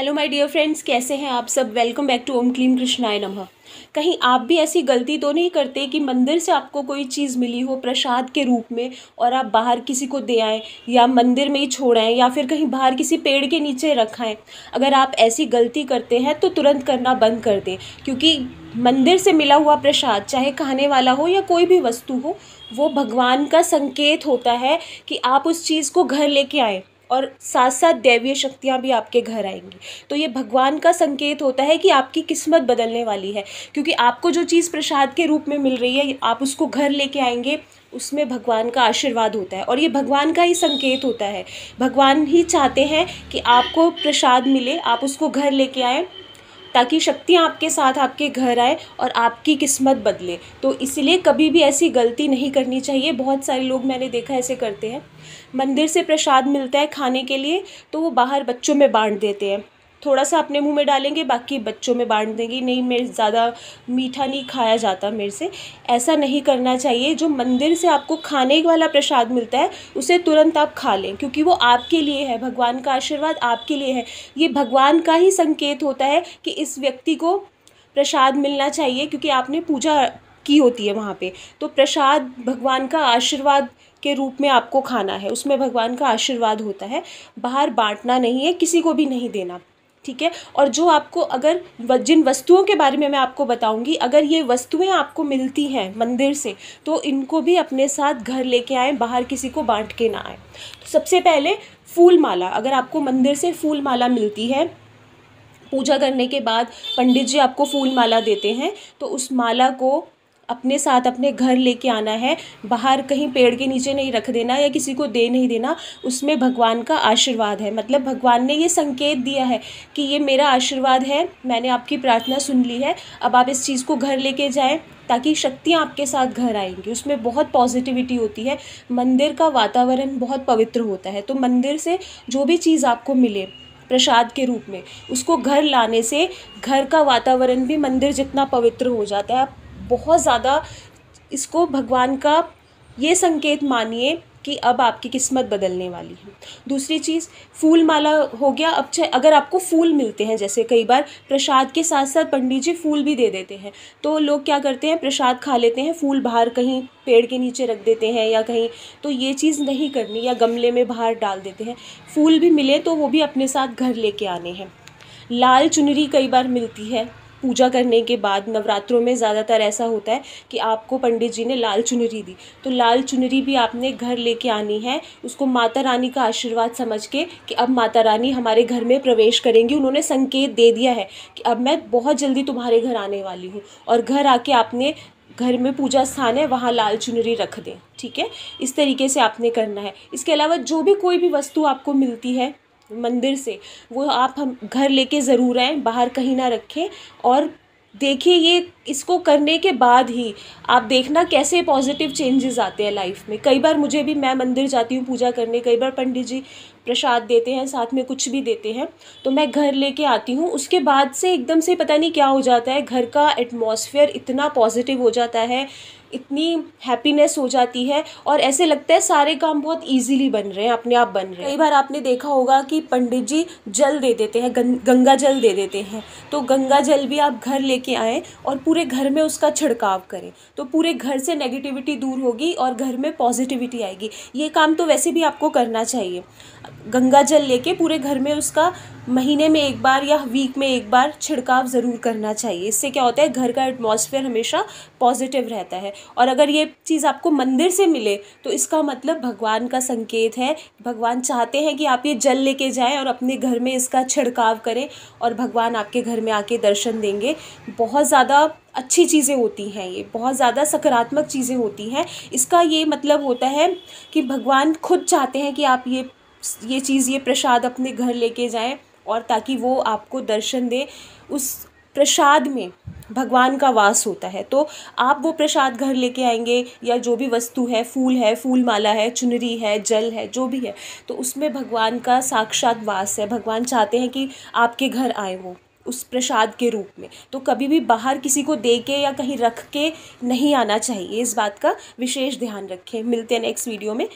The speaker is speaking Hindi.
हेलो माय डियर फ्रेंड्स कैसे हैं आप सब welcome back to Om Kleem Krishnaya Namah कहीं आप भी ऐसी गलती तो नहीं करते कि मंदिर से आपको कोई चीज़ मिली हो प्रसाद के रूप में और आप बाहर किसी को दे आएँ या मंदिर में ही छोड़ आएँ या फिर कहीं बाहर किसी पेड़ के नीचे रखाएँ अगर आप ऐसी गलती करते हैं तो तुरंत करना बंद कर दें क्योंकि मंदिर से मिला हुआ प्रसाद चाहे खाने वाला हो या कोई भी वस्तु हो वो भगवान का संकेत होता है कि आप उस चीज़ को घर लेके आएँ और साथ साथ दैवीय शक्तियाँ भी आपके घर आएंगी तो ये भगवान का संकेत होता है कि आपकी किस्मत बदलने वाली है क्योंकि आपको जो चीज़ प्रसाद के रूप में मिल रही है आप उसको घर लेके आएंगे उसमें भगवान का आशीर्वाद होता है और ये भगवान का ही संकेत होता है भगवान ही चाहते हैं कि आपको प्रसाद मिले आप उसको घर लेके आएँ ताकि शक्तियाँ आपके साथ आपके घर आए और आपकी किस्मत बदले तो इसलिए कभी भी ऐसी गलती नहीं करनी चाहिए बहुत सारे लोग मैंने देखा ऐसे करते हैं मंदिर से प्रसाद मिलता है खाने के लिए तो वो बाहर बच्चों में बाँट देते हैं थोड़ा सा अपने मुंह में डालेंगे बाकी बच्चों में बांट देंगे नहीं मेरे ज़्यादा मीठा नहीं खाया जाता मेरे से ऐसा नहीं करना चाहिए जो मंदिर से आपको खाने वाला प्रसाद मिलता है उसे तुरंत आप खा लें क्योंकि वो आपके लिए है भगवान का आशीर्वाद आपके लिए है ये भगवान का ही संकेत होता है कि इस व्यक्ति को प्रसाद मिलना चाहिए क्योंकि आपने पूजा की होती है वहाँ पर तो प्रसाद भगवान का आशीर्वाद के रूप में आपको खाना है उसमें भगवान का आशीर्वाद होता है बाहर बांटना नहीं है किसी को भी नहीं देना ठीक है और जो आपको अगर जिन वस्तुओं के बारे में मैं आपको बताऊंगी अगर ये वस्तुएं आपको मिलती हैं मंदिर से तो इनको भी अपने साथ घर लेके आए बाहर किसी को बांट के ना आए तो सबसे पहले फूल माला अगर आपको मंदिर से फूल माला मिलती है पूजा करने के बाद पंडित जी आपको फूल माला देते हैं तो उस माला को अपने साथ अपने घर लेके आना है बाहर कहीं पेड़ के नीचे नहीं रख देना या किसी को दे नहीं देना उसमें भगवान का आशीर्वाद है मतलब भगवान ने ये संकेत दिया है कि ये मेरा आशीर्वाद है मैंने आपकी प्रार्थना सुन ली है अब आप इस चीज़ को घर लेके जाएं ताकि शक्तियाँ आपके साथ घर आएंगी उसमें बहुत पॉजिटिविटी होती है मंदिर का वातावरण बहुत पवित्र होता है तो मंदिर से जो भी चीज़ आपको मिले प्रसाद के रूप में उसको घर लाने से घर का वातावरण भी मंदिर जितना पवित्र हो जाता है आप बहुत ज़्यादा इसको भगवान का ये संकेत मानिए कि अब आपकी किस्मत बदलने वाली है दूसरी चीज़ फूल माला हो गया अब चाहे अगर आपको फूल मिलते हैं जैसे कई बार प्रसाद के साथ साथ पंडित जी फूल भी दे देते हैं तो लोग क्या करते हैं प्रसाद खा लेते हैं फूल बाहर कहीं पेड़ के नीचे रख देते हैं या कहीं तो ये चीज़ नहीं करनी या गमले में बाहर डाल देते हैं फूल भी मिले तो वो भी अपने साथ घर ले आने हैं लाल चुनरी कई बार मिलती है पूजा करने के बाद नवरात्रों में ज़्यादातर ऐसा होता है कि आपको पंडित जी ने लाल चुनरी दी तो लाल चुनरी भी आपने घर लेके आनी है उसको माता रानी का आशीर्वाद समझ के कि अब माता रानी हमारे घर में प्रवेश करेंगी उन्होंने संकेत दे दिया है कि अब मैं बहुत जल्दी तुम्हारे घर आने वाली हूँ और घर आके आपने घर में पूजा स्थान है वहाँ लाल चुनरी रख दें ठीक है इस तरीके से आपने करना है इसके अलावा जो भी कोई भी वस्तु आपको मिलती है मंदिर से वो आप हम घर लेके ज़रूर आएँ बाहर कहीं ना रखें और देखिए ये इसको करने के बाद ही आप देखना कैसे पॉजिटिव चेंजेस आते हैं लाइफ में कई बार मुझे भी मैं मंदिर जाती हूँ पूजा करने कई बार पंडित जी प्रसाद देते हैं साथ में कुछ भी देते हैं तो मैं घर लेके आती हूँ उसके बाद से एकदम से पता नहीं क्या हो जाता है घर का एटमॉस्फेयर इतना पॉजिटिव हो जाता है इतनी हैप्पीनेस हो जाती है और ऐसे लगता है सारे काम बहुत इजीली बन रहे हैं अपने आप बन रहे हैं कई बार आपने देखा होगा कि पंडित जी जल दे देते हैं गंगा जल दे देते हैं तो गंगा जल भी आप घर लेके आएँ और पूरे घर में उसका छिड़काव करें तो पूरे घर से नेगेटिविटी दूर होगी और घर में पॉजिटिविटी आएगी ये काम तो वैसे भी आपको करना चाहिए गंगा जल लेके पूरे घर में उसका महीने में एक बार या वीक में एक बार छिड़काव ज़रूर करना चाहिए इससे क्या होता है घर का एटमॉस्फेयर हमेशा पॉजिटिव रहता है और अगर ये चीज़ आपको मंदिर से मिले तो इसका मतलब भगवान का संकेत है भगवान चाहते हैं कि आप ये जल लेके जाएं और अपने घर में इसका छिड़काव करें और भगवान आपके घर में आके दर्शन देंगे बहुत ज़्यादा अच्छी चीज़ें होती हैं ये बहुत ज़्यादा सकारात्मक चीज़ें होती हैं इसका ये मतलब होता है कि भगवान खुद चाहते हैं कि आप ये ये चीज़ ये प्रसाद अपने घर लेके जाएं और ताकि वो आपको दर्शन दे उस प्रसाद में भगवान का वास होता है तो आप वो प्रसाद घर लेके आएंगे या जो भी वस्तु है फूल है फूल माला है चुनरी है जल है जो भी है तो उसमें भगवान का साक्षात वास है भगवान चाहते हैं कि आपके घर आए वो उस प्रसाद के रूप में तो कभी भी बाहर किसी को दे के या कहीं रख के नहीं आना चाहिए इस बात का विशेष ध्यान रखें मिलते हैं नेक्स्ट वीडियो में